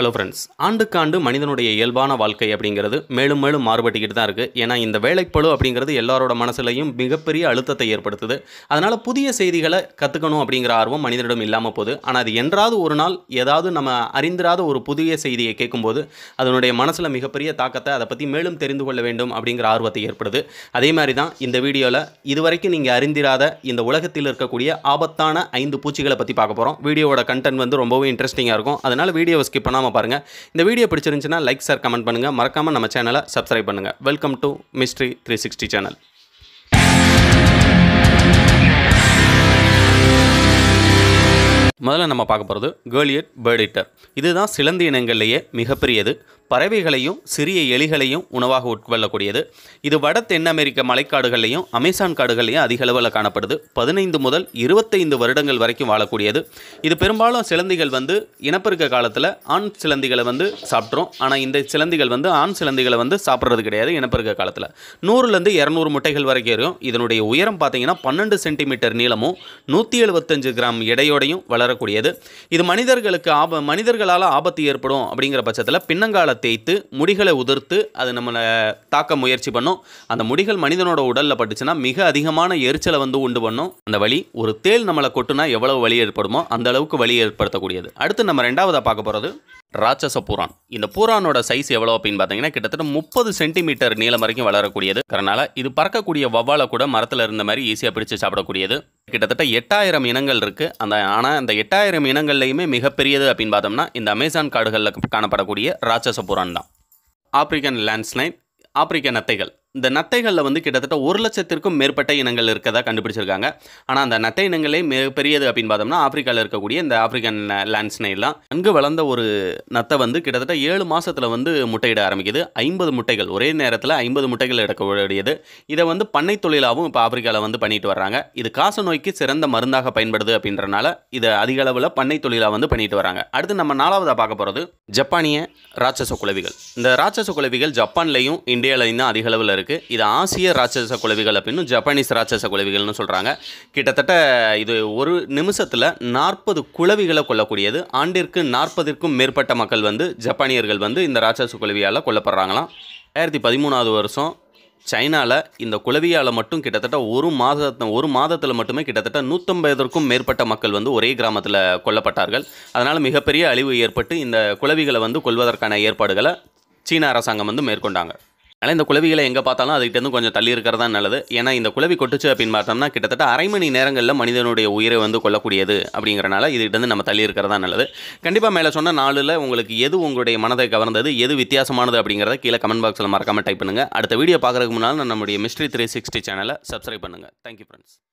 hello friends ஆண்டுக்காண்டு மனிதனுடைய இயல்பான வாழ்க்கை அப்படிங்கிறது மேலும் மேலும் மாறுபட்டுக்கிட்டு தான் இருக்குது ஏன்னா இந்த வேலைப்பழு அப்படிங்கிறது எல்லாரோட மனசுலையும் மிகப்பெரிய அழுத்தத்தை ஏற்படுத்துது அதனால் புதிய செய்திகளை கற்றுக்கணும் அப்படிங்கிற ஆர்வம் மனிதனிடம் இல்லாமல் போகுது ஆனால் அது என்றாவது ஒரு நாள் ஏதாவது நம்ம அறிந்திராத ஒரு புதிய செய்தியை கேட்கும்போது அதனுடைய மனசில் மிகப்பெரிய தாக்கத்தை அதை பற்றி மேலும் தெரிந்து கொள்ள வேண்டும் அப்படிங்கிற ஆர்வத்தை ஏற்படுது அதே மாதிரி தான் இந்த வீடியோவில் இதுவரைக்கும் நீங்கள் அறிந்திராத இந்த உலகத்தில் இருக்கக்கூடிய ஆபத்தான ஐந்து பூச்சிகளை பற்றி பார்க்க போகிறோம் வீடியோவோட கண்டென்ட் வந்து ரொம்பவே இன்ட்ரெஸ்டிங்காக இருக்கும் அதனால் வீடியோவை ஸ்கிப் பண்ணாமல் மொத்தமாக பாருங்கள் இந்த வீடியோ பிடிச்சிருந்துச்சுன்னா லைக் சார் கமெண்ட் பண்ணுங்கள் மறக்காமல் நம்ம சேனலை சப்ஸ்கிரைப் பண்ணுங்கள் welcome to mystery three sixty channel முதல்ல நம்ம பார்க்க இதுதான் சிலந்தி மிகப்பெரியது பறவைகளையும் சிறிய எலிகளையும் உணவாக உட்கொள்ளக்கூடியது இது வட தென் அமெரிக்க மலைக்காடுகள்லையும் அமேசான் காடுகளையும் அதிக அளவில் காணப்படுது பதினைந்து முதல் இருபத்தைந்து வருடங்கள் வரைக்கும் வாழக்கூடியது இது பெரும்பாலும் சிலந்திகள் வந்து இனப்பெருக்க காலத்தில் ஆண் சிலந்திகளை வந்து சாப்பிட்றோம் ஆனால் இந்த சிலந்திகள் வந்து ஆண் சிலந்திகளை வந்து சாப்பிட்றது கிடையாது இனப்பெருக்க காலத்தில் நூறுலேருந்து இரநூறு முட்டைகள் வரைக்கும் இருக்கும் இதனுடைய உயரம் பார்த்தீங்கன்னா பன்னெண்டு சென்டிமீட்டர் நீளமும் நூற்றி எழுபத்தஞ்சு கிராம் எடையோடையும் வளரக்கூடியது இது மனிதர்களுக்கு ஆப மனிதர்களால் ஆபத்து ஏற்படும் அப்படிங்கிற பட்சத்தில் பின்னங்கால தேய்த்து முடிகளை உதிர்த்து அது நம்மளை தாக்க முயற்சி பண்ணும் அந்த முடிகள் மனிதனோட உடலில் பட்டுச்சுன்னா மிக அதிகமான எரிச்சலை வந்து உண்டு பண்ணும் அந்த வழி ஒரு தேல் நம்மளை கொட்டுனா எவ்வளவு வலி ஏற்படுமோ அந்த அளவுக்கு வலி ஏற்படுத்தக்கூடியது அடுத்து நம்ம ரெண்டாவதாக பார்க்க போகிறது ராட்சச பூரான் இந்த பூரானோட சைஸ் எவ்வளோ அப்படின்னு பார்த்தீங்கன்னா கிட்டத்தட்ட முப்பது சென்டிமீட்டர் நீளம் வரைக்கும் வளரக்கூடியது அதனால இது பறக்கக்கூடிய வவ்வாலை கூட மரத்தில் இருந்த மாதிரி ஈஸியாக பிடிச்சு சாப்பிடக்கூடியது கிட்டத்தட்ட எட்டாயிரம் இனங்கள் இருக்குது அந்த ஆனால் அந்த எட்டாயிரம் இனங்கள்லையுமே மிகப்பெரியது அப்படின்னு பார்த்தோம்னா இந்த அமேசான் காடுகளில் காணப்படக்கூடிய ராட்சச பூரான் தான் ஆப்பிரிக்கன் லேண்ட்ஸ்லைன் ஆப்பிரிக்க நத்தைகள் இந்த நத்தைகளில் வந்து கிட்டத்தட்ட ஒரு லட்சத்திற்கும் மேற்பட்ட இனங்கள் இருக்கிறதா கண்டுபிடிச்சிருக்காங்க ஆனால் அந்த நத்தை இனங்களே மிகப்பெரியது அப்படின்னு பார்த்தோம்னா ஆப்பிரிக்காவில் இருக்கக்கூடிய இந்த ஆப்பிரிக்கன் லேண்ட்ஸ்னைல் தான் அங்கு வளர்ந்த ஒரு நத்தை வந்து கிட்டத்தட்ட ஏழு மாதத்தில் வந்து முட்டையிட ஆரம்பிக்குது ஐம்பது முட்டைகள் ஒரே நேரத்தில் ஐம்பது முட்டைகள் எடுக்கக்கூடியது இதை வந்து பண்ணை தொழிலாகவும் இப்போ ஆப்பிரிக்காவில் வந்து பண்ணிட்டு வர்றாங்க இது காச நோய்க்கு சிறந்த மருந்தாக பயன்படுது அப்படின்றனால இதை அதிக அளவில் பண்ணை தொழிலாக வந்து பண்ணிட்டு வராங்க அடுத்து நம்ம நாலாவதாக பார்க்க போகிறது ஜப்பானிய ராட்சச குழவிகள் இந்த ராட்சச குழவிகள் ஜப்பான்லேயும் இந்தியாவிலையும் தான் அதிக அளவில் இருக்கு இது ஆசிய ராட்சச குழவிகள் அப்படின்னு ஜப்பானீஸ் ராட்சச குழவிகள்னு சொல்கிறாங்க கிட்டத்தட்ட இது ஒரு நிமிஷத்தில் நாற்பது குலவிகளை கொல்லக்கூடியது ஆண்டிற்கு நாற்பதிற்கும் மேற்பட்ட மக்கள் வந்து ஜப்பானியர்கள் வந்து இந்த ராட்சச குலவியால் கொல்லப்படுறாங்களாம் ரெண்டாயிரத்தி பதிமூணாவது வருஷம் சைனாவில் இந்த குலவியால் மட்டும் கிட்டத்தட்ட ஒரு மாதத்தை ஒரு மாதத்தில் மட்டுமே கிட்டத்தட்ட நூற்றம்பதற்கும் மேற்பட்ட மக்கள் வந்து ஒரே கிராமத்தில் கொல்லப்பட்டார்கள் அதனால் மிகப்பெரிய அழிவு ஏற்பட்டு இந்த குழவிகளை வந்து கொள்வதற்கான ஏற்பாடுகளை சீன அரசாங்கம் வந்து மேற்கொண்டாங்க ஆனால் இந்த குழவிகளை எங்கே பார்த்தாலும் அதுக்கிட்டேருந்து கொஞ்சம் தள்ளி இருக்கிறதா நல்லது ஏன்னா இந்த குழவி கொட்டுச்சு அப்படின்னு பார்த்தோம்னா கிட்டத்தட்ட அரை மணி நேரங்களில் மனிதனுடைய உயிரை வந்து கொல்லக்கூடியது அப்படிங்கிறனால இதுகிட்டேருந்து நம்ம தள்ளி இருக்கிறதா நல்லது கண்டிப்பாக மேலே சொன்ன நாளில் உங்களுக்கு எது உங்களுடைய மனதை கவர்ந்தது எது வித்தியாசமானது அப்படிங்கிறத கீழே கமெண்ட் பாக்ஸில் மறக்காமல் டைப் பண்ணுங்கள் அடுத்த வீடியோ பார்க்குறதுக்கு முன்னால் நம்முடைய மிஸ்ட்ரி த்ரீ சிக்ஸ்டி சேனலை சப்ஸ்கிரைப் பண்ணுங்கள் தேங்க்யூ ஃப்ரெண்ட்ஸ்